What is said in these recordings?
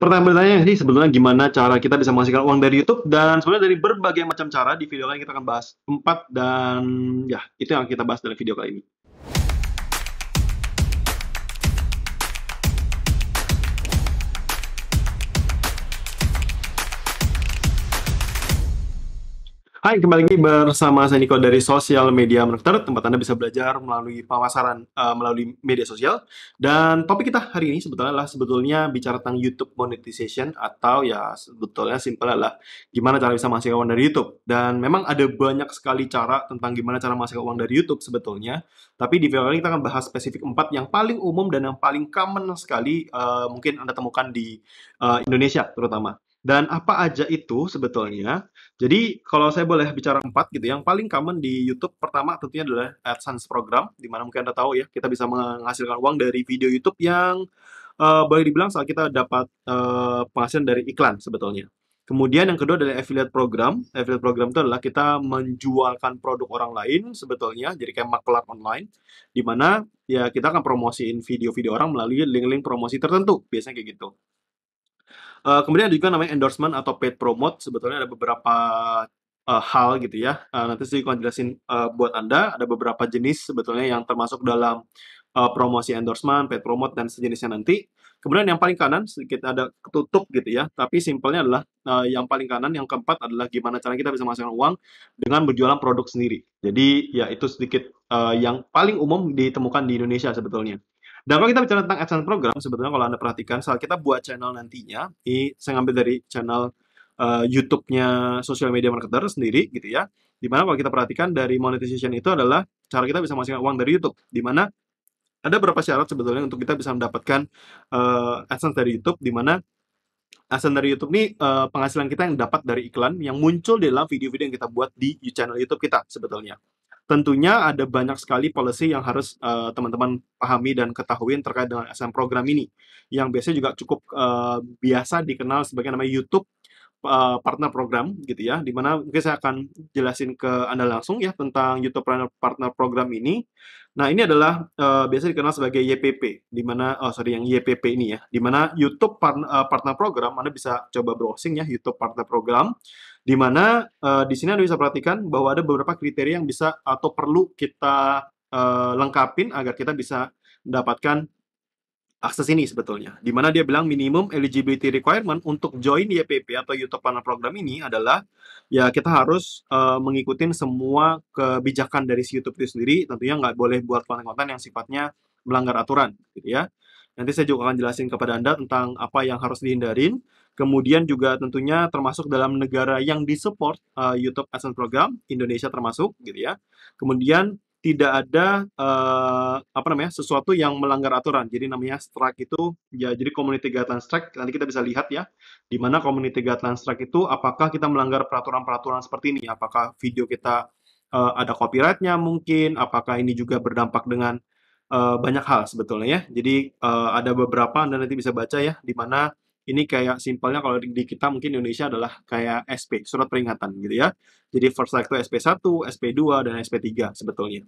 pertanyaan-pertanyaan sih sebenarnya gimana cara kita bisa menghasilkan uang dari YouTube dan sebenarnya dari berbagai macam cara di video kali ini kita akan bahas empat dan ya itu yang kita bahas dalam video kali ini. Hai, kembali lagi bersama saya Niko dari Sosial Media Marketer, tempat Anda bisa belajar melalui pemasaran uh, eh, melalui media sosial. Dan topik kita hari ini sebetulnya adalah sebetulnya bicara tentang YouTube monetization atau ya sebetulnya simpel adalah gimana cara bisa menghasilkan uang dari YouTube. Dan memang ada banyak sekali cara tentang gimana cara menghasilkan uang dari YouTube sebetulnya. Tapi di video ini kita akan bahas spesifik empat yang paling umum dan yang paling common sekali uh, mungkin Anda temukan di uh, Indonesia terutama. Dan apa aja itu sebetulnya? Jadi kalau saya boleh bicara empat gitu, yang paling common di YouTube pertama tentunya adalah AdSense program, di mana mungkin anda tahu ya kita bisa menghasilkan uang dari video YouTube yang uh, boleh dibilang saat kita dapat uh, penghasilan dari iklan sebetulnya. Kemudian yang kedua adalah affiliate program. Affiliate program itu adalah kita menjualkan produk orang lain sebetulnya, jadi kayak makelar online, di mana ya kita akan promosiin video-video orang melalui link-link promosi tertentu, biasanya kayak gitu. Uh, kemudian ada juga namanya endorsement atau paid promote. Sebetulnya ada beberapa uh, hal gitu ya. Uh, nanti saya akan jelasin uh, buat Anda ada beberapa jenis sebetulnya yang termasuk dalam uh, promosi endorsement, paid promote dan sejenisnya nanti. Kemudian yang paling kanan sedikit ada ketutup gitu ya. Tapi simpelnya adalah uh, yang paling kanan yang keempat adalah gimana cara kita bisa menghasilkan uang dengan berjualan produk sendiri. Jadi ya itu sedikit uh, yang paling umum ditemukan di Indonesia sebetulnya. Dan kalau kita bicara tentang AdSense program, sebetulnya kalau Anda perhatikan, saat kita buat channel nantinya, ini saya ngambil dari channel uh, YouTube-nya social media marketer sendiri gitu ya. Dimana kalau kita perhatikan dari monetization itu adalah cara kita bisa menghasilkan uang dari YouTube. Dimana ada beberapa syarat sebetulnya untuk kita bisa mendapatkan uh, AdSense dari YouTube. Dimana AdSense dari YouTube ini uh, penghasilan kita yang dapat dari iklan yang muncul dalam video-video yang kita buat di channel YouTube kita sebetulnya tentunya ada banyak sekali policy yang harus eh, teman-teman uh, pahami dan ketahui terkait dengan SM program ini yang biasanya juga cukup uh, biasa dikenal sebagai nama YouTube eh, partner program gitu ya dimana mungkin saya akan jelasin ke anda langsung ya tentang YouTube partner program ini nah ini adalah uh, biasa dikenal sebagai YPP dimana oh sorry yang YPP ini ya dimana YouTube partner program anda bisa coba browsing ya YouTube partner program di mana uh, di sini Anda bisa perhatikan bahwa ada beberapa kriteria yang bisa atau perlu kita uh, lengkapin agar kita bisa mendapatkan akses ini sebetulnya. Di mana dia bilang minimum eligibility requirement untuk join YPP atau YouTube Partner Program ini adalah ya kita harus uh, eh, mengikuti semua kebijakan dari si YouTube itu sendiri. Tentunya nggak boleh buat konten-konten yang sifatnya melanggar aturan, gitu ya. Nanti saya juga akan jelasin kepada Anda tentang apa yang harus dihindarin. Kemudian juga tentunya termasuk dalam negara yang disupport uh, YouTube AdSense program, Indonesia termasuk gitu ya. Kemudian tidak ada uh, apa namanya sesuatu yang melanggar aturan. Jadi namanya strike itu ya jadi community guideline strike nanti kita bisa lihat ya di mana community guideline strike itu apakah kita melanggar peraturan-peraturan seperti ini? Apakah video kita uh, ada copyrightnya mungkin? Apakah ini juga berdampak dengan uh, banyak hal sebetulnya ya. Jadi uh, ada beberapa Anda nanti bisa baca ya, di mana ini kayak simpelnya kalau di kita mungkin Indonesia adalah kayak SP, surat peringatan gitu ya. Jadi first like itu SP1, SP2, dan SP3 sebetulnya.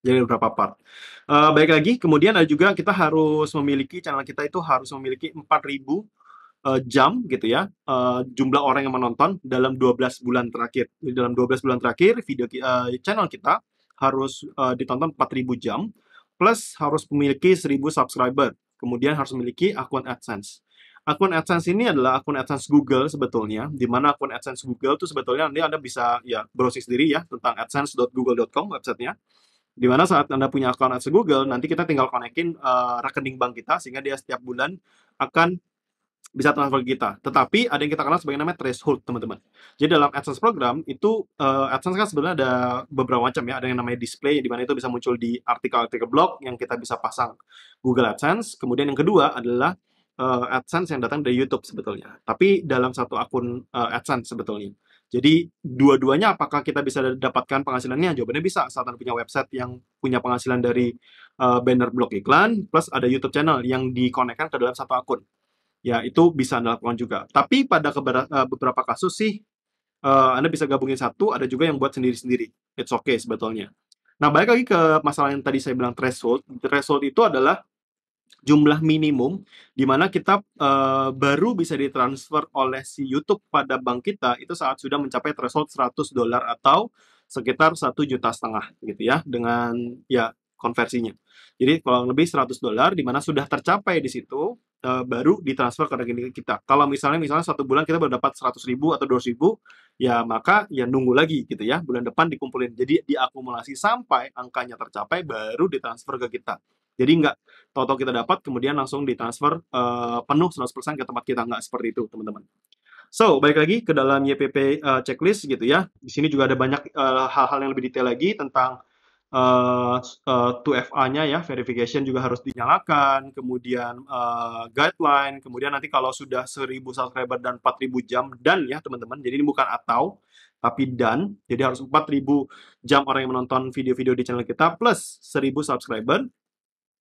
Jadi beberapa part. Uh, eh, baik lagi, kemudian ada juga kita harus memiliki, channel kita itu harus memiliki 4000 uh, jam gitu ya, uh, jumlah orang yang menonton dalam 12 bulan terakhir. Jadi dalam 12 bulan terakhir, video uh, channel kita harus uh, ditonton 4000 jam plus harus memiliki 1000 subscriber. Kemudian harus memiliki akun AdSense. Akun AdSense ini adalah akun AdSense Google sebetulnya, di mana akun AdSense Google itu sebetulnya nanti Anda bisa ya browsing sendiri ya tentang adsense.google.com websitenya. Di mana saat Anda punya akun AdSense Google, nanti kita tinggal konekin uh, rekening bank kita sehingga dia setiap bulan akan bisa transfer ke kita. Tetapi ada yang kita kenal sebagai namanya threshold, teman-teman. Jadi dalam AdSense program itu uh, AdSense kan sebenarnya ada beberapa macam ya. Ada yang namanya display di mana itu bisa muncul di artikel-artikel blog yang kita bisa pasang Google AdSense. Kemudian yang kedua adalah uh, AdSense yang datang dari YouTube sebetulnya. Tapi dalam satu akun uh, AdSense sebetulnya. Jadi dua-duanya apakah kita bisa dapatkan penghasilannya? Jawabannya bisa saat Anda punya website yang punya penghasilan dari uh, banner blog iklan plus ada YouTube channel yang dikonekkan ke dalam satu akun ya itu bisa Anda lakukan juga. Tapi pada eh, beberapa kasus sih, uh, Anda bisa gabungin satu, ada juga yang buat sendiri-sendiri. It's okay sebetulnya. Nah, balik lagi ke masalah yang tadi saya bilang threshold. Threshold itu adalah jumlah minimum di mana kita uh, baru bisa ditransfer oleh si YouTube pada bank kita itu saat sudah mencapai threshold 100 dolar atau sekitar satu juta setengah gitu ya dengan ya konversinya. Jadi kurang lebih 100 dolar di mana sudah tercapai di situ uh, baru ditransfer ke rekening kita. Kalau misalnya misalnya satu bulan kita baru dapat 100 ribu atau 200 ribu, ya maka ya nunggu lagi gitu ya, bulan depan dikumpulin. Jadi diakumulasi sampai angkanya tercapai baru ditransfer ke kita. Jadi nggak total kita dapat kemudian langsung ditransfer uh, penuh 100% ke tempat kita nggak seperti itu teman-teman. So, balik lagi ke dalam YPP uh, eh, checklist gitu ya. Di sini juga ada banyak hal-hal uh, hal -hal yang lebih detail lagi tentang uh, eh, uh, eh, 2FA-nya ya, verification juga harus dinyalakan, kemudian uh, guideline, kemudian nanti kalau sudah 1000 subscriber dan 4000 jam dan ya teman-teman, jadi ini bukan atau tapi dan, jadi harus 4000 jam orang yang menonton video-video di channel kita plus 1000 subscriber.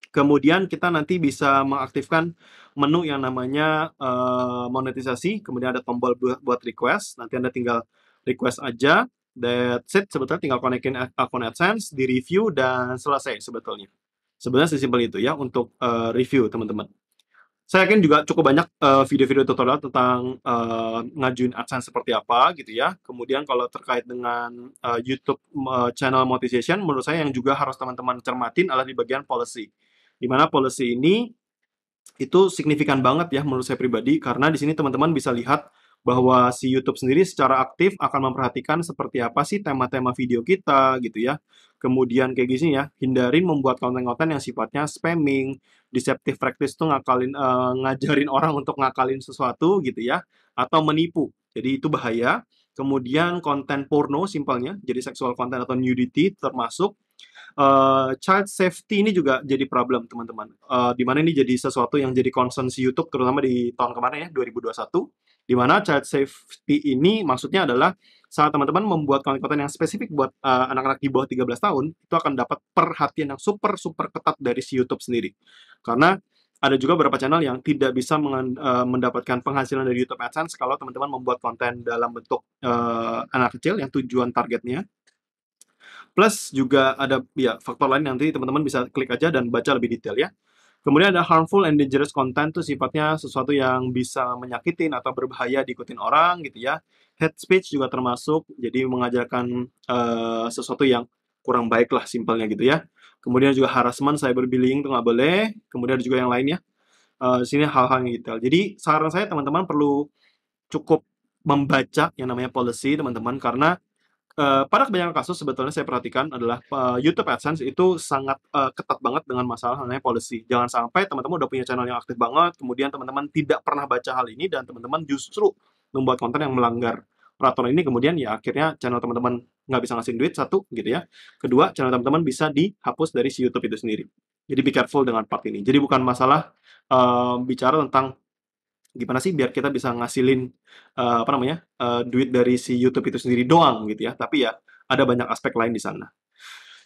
Kemudian kita nanti bisa mengaktifkan menu yang namanya uh, monetisasi, kemudian ada tombol buat request, nanti Anda tinggal request aja That's it, sebetulnya tinggal konekin akun AdSense, di review, dan selesai sebetulnya. Sebenarnya sesimpel itu ya untuk uh, review teman-teman. Saya yakin juga cukup banyak eh, video-video uh, tutorial tentang uh, ngajuin AdSense seperti apa gitu ya. Kemudian kalau terkait dengan uh, YouTube uh, channel monetization, menurut saya yang juga harus teman-teman cermatin adalah di bagian policy. Di mana policy ini itu signifikan banget ya menurut saya pribadi karena di sini teman-teman bisa lihat bahwa si YouTube sendiri secara aktif akan memperhatikan seperti apa sih tema-tema video kita gitu ya. Kemudian kayak gini ya, hindarin membuat konten-konten yang sifatnya spamming, deceptive practice tuh ngakalin uh, ngajarin orang untuk ngakalin sesuatu gitu ya atau menipu. Jadi itu bahaya. Kemudian konten porno simpelnya, jadi seksual konten atau nudity termasuk uh, child safety ini juga jadi problem teman-teman. Uh, eh, dimana ini jadi sesuatu yang jadi concern si YouTube terutama di tahun kemarin ya 2021 di mana child safety ini maksudnya adalah saat teman-teman membuat konten-konten yang spesifik buat eh, anak-anak uh, di bawah 13 tahun, itu akan dapat perhatian yang super-super ketat dari si YouTube sendiri. Karena ada juga beberapa channel yang tidak bisa uh, mendapatkan penghasilan dari YouTube AdSense kalau teman-teman membuat konten dalam bentuk uh, anak kecil yang tujuan targetnya. Plus juga ada ya faktor lain nanti teman-teman bisa klik aja dan baca lebih detail ya. Kemudian ada harmful and dangerous content tuh sifatnya sesuatu yang bisa menyakitin atau berbahaya diikutin orang gitu ya. Head speech juga termasuk, jadi mengajarkan uh, sesuatu yang kurang baik lah simpelnya gitu ya. Kemudian juga harassment, cyberbullying itu nggak boleh. Kemudian ada juga yang lainnya. Uh, eh, sini hal-hal yang detail. Jadi saran saya teman-teman perlu cukup membaca yang namanya policy teman-teman karena Eh, pada kebanyakan kasus sebetulnya saya perhatikan adalah uh, YouTube AdSense itu sangat uh, ketat banget dengan masalah namanya policy. Jangan sampai teman-teman udah punya channel yang aktif banget, kemudian teman-teman tidak pernah baca hal ini dan teman-teman justru membuat konten yang melanggar peraturan ini kemudian ya akhirnya channel teman-teman nggak bisa ngasih duit satu gitu ya. Kedua, channel teman-teman bisa dihapus dari si YouTube itu sendiri. Jadi be careful dengan part ini. Jadi bukan masalah uh, bicara tentang gimana sih biar kita bisa ngasilin uh, apa namanya uh, duit dari si YouTube itu sendiri doang gitu ya tapi ya ada banyak aspek lain di sana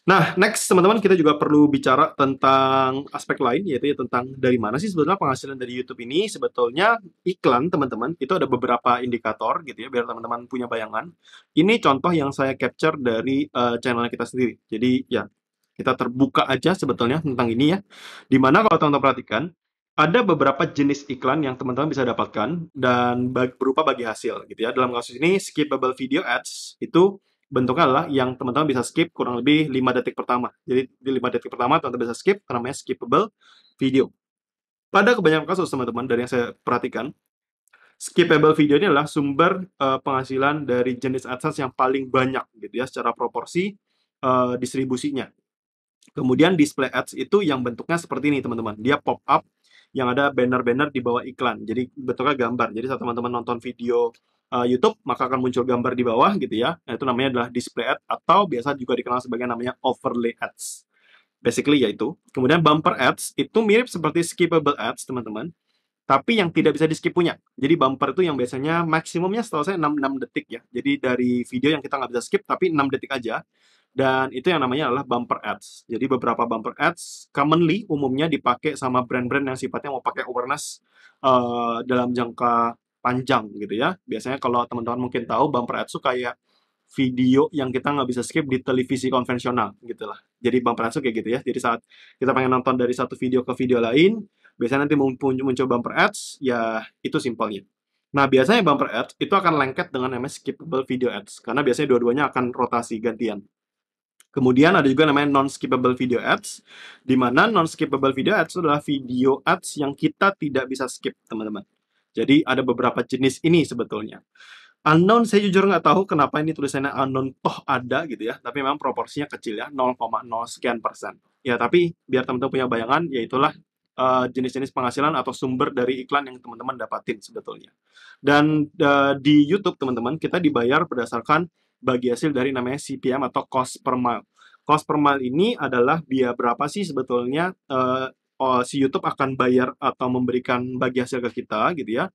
nah next teman-teman kita juga perlu bicara tentang aspek lain yaitu ya tentang dari mana sih sebetulnya penghasilan dari YouTube ini sebetulnya iklan teman-teman itu ada beberapa indikator gitu ya biar teman-teman punya bayangan ini contoh yang saya capture dari uh, eh, channelnya kita sendiri jadi ya kita terbuka aja sebetulnya tentang ini ya dimana kalau teman-teman perhatikan ada beberapa jenis iklan yang teman-teman bisa dapatkan dan berupa bagi hasil gitu ya. Dalam kasus ini skippable video ads itu bentuknya adalah yang teman-teman bisa skip kurang lebih 5 detik pertama. Jadi di 5 detik pertama teman-teman bisa skip namanya skippable video. Pada kebanyakan kasus teman-teman dari yang saya perhatikan skippable video ini adalah sumber uh, penghasilan dari jenis AdSense yang paling banyak gitu ya secara proporsi uh, distribusinya. Kemudian display ads itu yang bentuknya seperti ini teman-teman. Dia pop up yang ada banner-banner di bawah iklan. Jadi bentuknya gambar. Jadi saat teman-teman nonton video uh, YouTube, maka akan muncul gambar di bawah gitu ya. Nah, itu namanya adalah display ad atau biasa juga dikenal sebagai namanya overlay ads. Basically yaitu. Kemudian bumper ads itu mirip seperti skippable ads, teman-teman tapi yang tidak bisa di skip punya. Jadi bumper itu yang biasanya maksimumnya setahu saya 6, 6 detik ya. Jadi dari video yang kita nggak bisa skip tapi 6 detik aja. Dan itu yang namanya adalah bumper ads. Jadi beberapa bumper ads commonly umumnya dipakai sama brand-brand yang sifatnya mau pakai awareness uh, dalam jangka panjang gitu ya. Biasanya kalau teman-teman mungkin tahu bumper ads itu kayak video yang kita nggak bisa skip di televisi konvensional gitu lah. Jadi bumper ads kayak gitu ya. Jadi saat kita pengen nonton dari satu video ke video lain, biasanya nanti muncul bumper ads, ya itu simpelnya. Nah, biasanya bumper ads itu akan lengket dengan namanya skippable video ads, karena biasanya dua-duanya akan rotasi gantian. Kemudian ada juga namanya non-skippable video ads, di mana non-skippable video ads adalah video ads yang kita tidak bisa skip, teman-teman. Jadi ada beberapa jenis ini sebetulnya. Unknown saya jujur nggak tahu kenapa ini tulisannya unknown toh ada gitu ya, tapi memang proporsinya kecil ya, 0,0 sekian persen. Ya tapi biar teman-teman punya bayangan, yaitulah eh, jenis-jenis uh, penghasilan atau sumber dari iklan yang teman-teman dapatin sebetulnya. Dan uh, di YouTube teman-teman kita dibayar berdasarkan bagi hasil dari namanya CPM atau cost per mile. Cost per mile ini adalah biaya berapa sih sebetulnya uh, si YouTube akan bayar atau memberikan bagi hasil ke kita gitu ya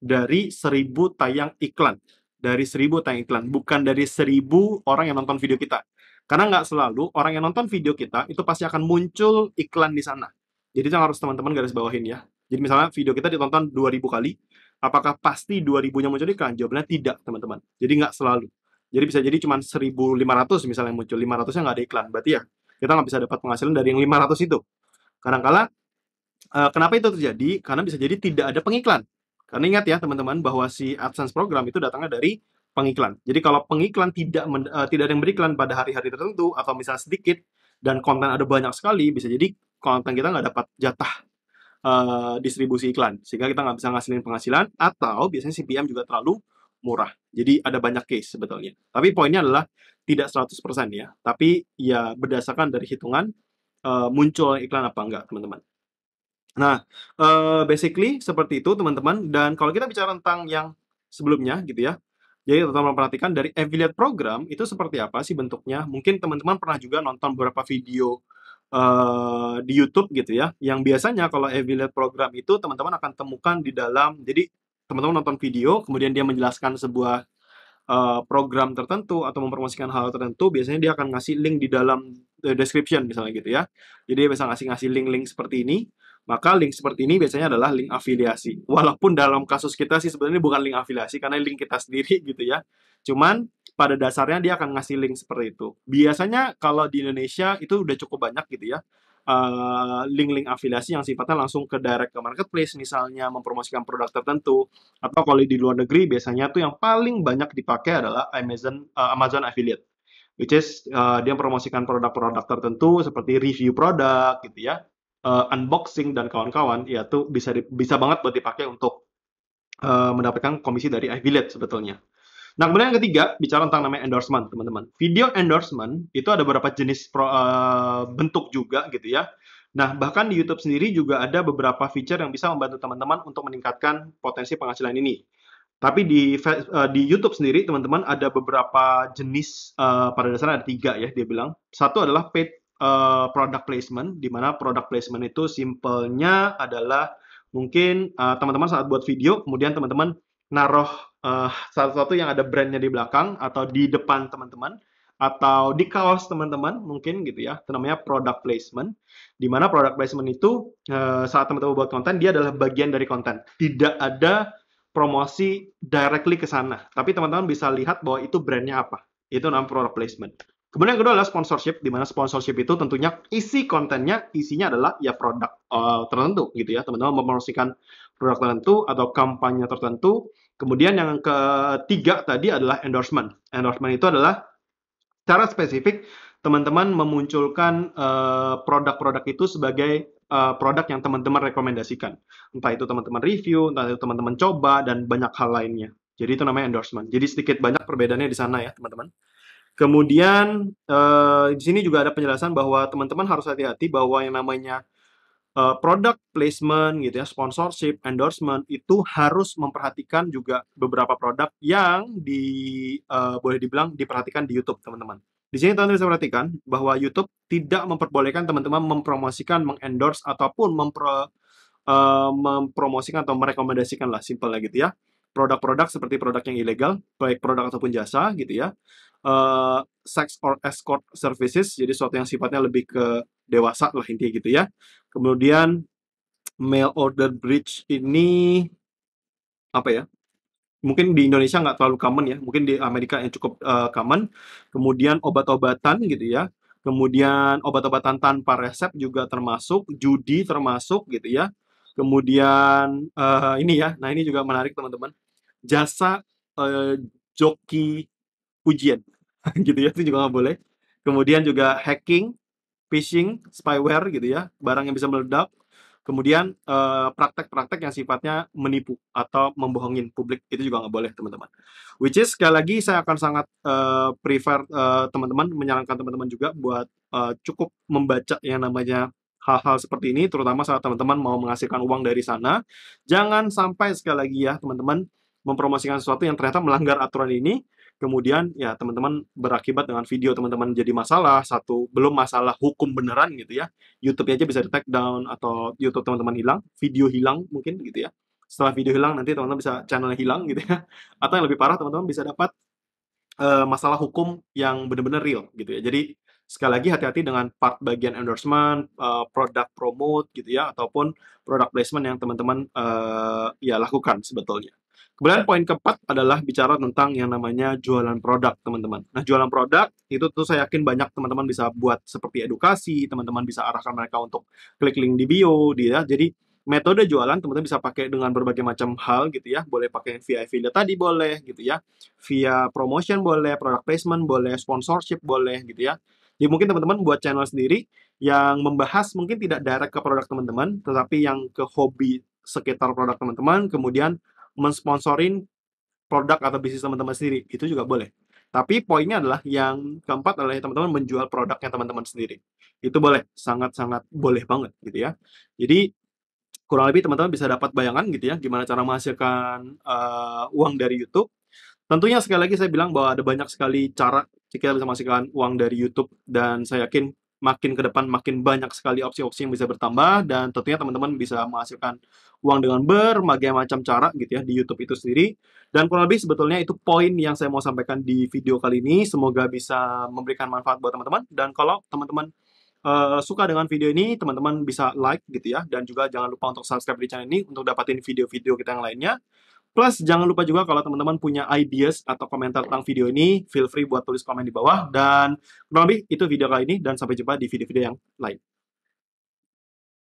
dari seribu tayang iklan dari seribu tayang iklan bukan dari seribu orang yang nonton video kita karena nggak selalu orang yang nonton video kita itu pasti akan muncul iklan di sana jadi itu harus teman-teman garis bawahin ya jadi misalnya video kita ditonton 2000 kali apakah pasti 2000-nya muncul iklan jawabannya tidak teman-teman jadi nggak selalu jadi bisa jadi cuma 1.500 misalnya yang muncul, 500-nya nggak ada iklan. Berarti ya kita nggak bisa dapat penghasilan dari yang 500 itu. Kadangkala uh, kenapa itu terjadi? Karena bisa jadi tidak ada pengiklan. Karena ingat ya teman-teman bahwa si AdSense program itu datangnya dari pengiklan. Jadi kalau pengiklan tidak men, uh, tidak ada yang beriklan pada hari-hari tertentu atau misalnya sedikit dan konten ada banyak sekali, bisa jadi konten kita nggak dapat jatah uh, distribusi iklan sehingga kita nggak bisa ngasilin penghasilan atau biasanya CPM juga terlalu murah. Jadi ada banyak case sebetulnya. Tapi poinnya adalah tidak 100% ya, tapi ya berdasarkan dari hitungan uh, muncul iklan apa enggak, teman-teman. Nah, uh, basically seperti itu, teman-teman. Dan kalau kita bicara tentang yang sebelumnya gitu ya, jadi teman-teman perhatikan dari affiliate program itu seperti apa sih bentuknya? Mungkin teman-teman pernah juga nonton beberapa video uh, di YouTube gitu ya, yang biasanya kalau affiliate program itu teman-teman akan temukan di dalam jadi teman-teman nonton video, kemudian dia menjelaskan sebuah uh, program tertentu atau mempromosikan hal tertentu, biasanya dia akan ngasih link di dalam eh, description misalnya gitu ya. Jadi dia bisa ngasih ngasih link-link seperti ini. Maka link seperti ini biasanya adalah link afiliasi. Walaupun dalam kasus kita sih sebenarnya bukan link afiliasi karena link kita sendiri gitu ya. Cuman pada dasarnya dia akan ngasih link seperti itu. Biasanya kalau di Indonesia itu udah cukup banyak gitu ya link eh, link-link afiliasi yang sifatnya langsung ke direct ke marketplace misalnya mempromosikan produk tertentu atau kalau di luar negeri biasanya tuh yang paling banyak dipakai adalah Amazon uh, Amazon affiliate which is uh, dia mempromosikan produk-produk tertentu seperti review produk gitu ya uh, unboxing dan kawan-kawan ya tuh bisa di, bisa banget buat dipakai untuk uh, mendapatkan komisi dari affiliate sebetulnya Nah, kemudian yang ketiga, bicara tentang namanya endorsement, teman-teman. Video endorsement itu ada beberapa jenis pro, uh, bentuk juga gitu ya. Nah, bahkan di YouTube sendiri juga ada beberapa feature yang bisa membantu teman-teman untuk meningkatkan potensi penghasilan ini. Tapi di eh, di YouTube sendiri, teman-teman ada beberapa jenis uh, pada dasarnya ada tiga ya dia bilang. Satu adalah paid uh, product placement, di mana product placement itu simpelnya adalah mungkin teman-teman uh, teman -teman saat buat video, kemudian teman-teman naruh uh, satu-satu yang ada brandnya di belakang atau di depan teman-teman atau di kaos teman-teman mungkin gitu ya itu namanya product placement di mana product placement itu uh, saat teman-teman buat konten dia adalah bagian dari konten tidak ada promosi directly ke sana tapi teman-teman bisa lihat bahwa itu brandnya apa itu namanya product placement kemudian yang kedua adalah sponsorship di mana sponsorship itu tentunya isi kontennya isinya adalah ya produk uh, tertentu gitu ya teman-teman mempromosikan produk tertentu atau kampanye tertentu Kemudian yang ketiga tadi adalah endorsement. Endorsement itu adalah cara spesifik teman-teman memunculkan produk eh, produk-produk itu sebagai uh, produk yang teman-teman rekomendasikan. Entah itu teman-teman review, entah itu teman-teman coba dan banyak hal lainnya. Jadi itu namanya endorsement. Jadi sedikit banyak perbedaannya di sana ya, teman-teman. Kemudian uh, di sini juga ada penjelasan bahwa teman-teman harus hati-hati bahwa yang namanya uh, product placement gitu ya, sponsorship, endorsement itu harus memperhatikan juga beberapa produk yang di uh, boleh dibilang diperhatikan di YouTube, teman-teman. Di sini teman-teman bisa perhatikan bahwa YouTube tidak memperbolehkan teman-teman mempromosikan, mengendorse ataupun mempro uh, mempromosikan atau merekomendasikan lah, simple lah gitu ya. Produk-produk seperti produk yang ilegal, baik produk ataupun jasa gitu ya. Uh, sex or escort services, jadi sesuatu yang sifatnya lebih ke dewasa lah intinya gitu ya kemudian mail order bridge ini apa ya mungkin di Indonesia nggak terlalu common ya mungkin di Amerika yang cukup uh, common kemudian obat-obatan gitu ya kemudian obat-obatan tanpa resep juga termasuk judi termasuk gitu ya kemudian uh, ini ya nah ini juga menarik teman-teman jasa uh, joki pujian gitu ya itu juga nggak boleh kemudian juga hacking phishing, spyware gitu ya, barang yang bisa meledak. Kemudian eh, praktek-praktek uh, yang sifatnya menipu atau membohongin publik itu juga nggak boleh teman-teman. Which is sekali lagi saya akan sangat uh, prefer uh, teman-teman menyarankan teman-teman juga buat cukup membaca yang namanya hal-hal seperti ini, terutama saat teman-teman mau menghasilkan uang dari sana. Jangan sampai sekali lagi ya teman-teman mempromosikan sesuatu yang ternyata melanggar aturan ini kemudian ya teman-teman berakibat dengan video teman-teman jadi masalah satu belum masalah hukum beneran gitu ya YouTube aja bisa di take down atau YouTube teman-teman hilang video hilang mungkin gitu ya setelah video hilang nanti teman-teman bisa channelnya hilang gitu ya atau yang lebih parah teman-teman bisa dapat uh, masalah hukum yang benar-benar real gitu ya jadi sekali lagi hati-hati dengan part bagian endorsement, uh, eh, produk promote gitu ya ataupun produk placement yang teman-teman uh, ya lakukan sebetulnya. Kemudian poin keempat adalah bicara tentang yang namanya jualan produk, teman-teman. Nah, jualan produk itu tuh saya yakin banyak teman-teman bisa buat seperti edukasi, teman-teman bisa arahkan mereka untuk klik link di bio, dia. Ya. Jadi metode jualan teman-teman bisa pakai dengan berbagai macam hal gitu ya. Boleh pakai via affiliate tadi boleh gitu ya. Via promotion boleh, product placement boleh, sponsorship boleh gitu ya. Jadi mungkin teman-teman buat channel sendiri yang membahas mungkin tidak direct ke produk teman-teman, tetapi yang ke hobi sekitar produk teman-teman, kemudian mensponsorin produk atau bisnis teman-teman sendiri itu juga boleh tapi poinnya adalah yang keempat adalah teman-teman menjual produknya teman-teman sendiri itu boleh sangat-sangat boleh banget gitu ya jadi kurang lebih teman-teman bisa dapat bayangan gitu ya gimana cara menghasilkan uh, uang dari YouTube tentunya sekali lagi saya bilang bahwa ada banyak sekali cara kita bisa menghasilkan uang dari YouTube dan saya yakin makin ke depan makin banyak sekali opsi-opsi yang bisa bertambah dan tentunya teman-teman bisa menghasilkan uang dengan berbagai macam cara gitu ya di YouTube itu sendiri. Dan kurang lebih sebetulnya itu poin yang saya mau sampaikan di video kali ini. Semoga bisa memberikan manfaat buat teman-teman dan kalau teman-teman uh, suka dengan video ini, teman-teman bisa like gitu ya dan juga jangan lupa untuk subscribe di channel ini untuk dapatin video-video kita yang lainnya. Plus jangan lupa juga kalau teman-teman punya ideas atau komentar tentang video ini, feel free buat tulis komen di bawah dan kurang lebih itu video kali ini dan sampai jumpa di video-video yang lain.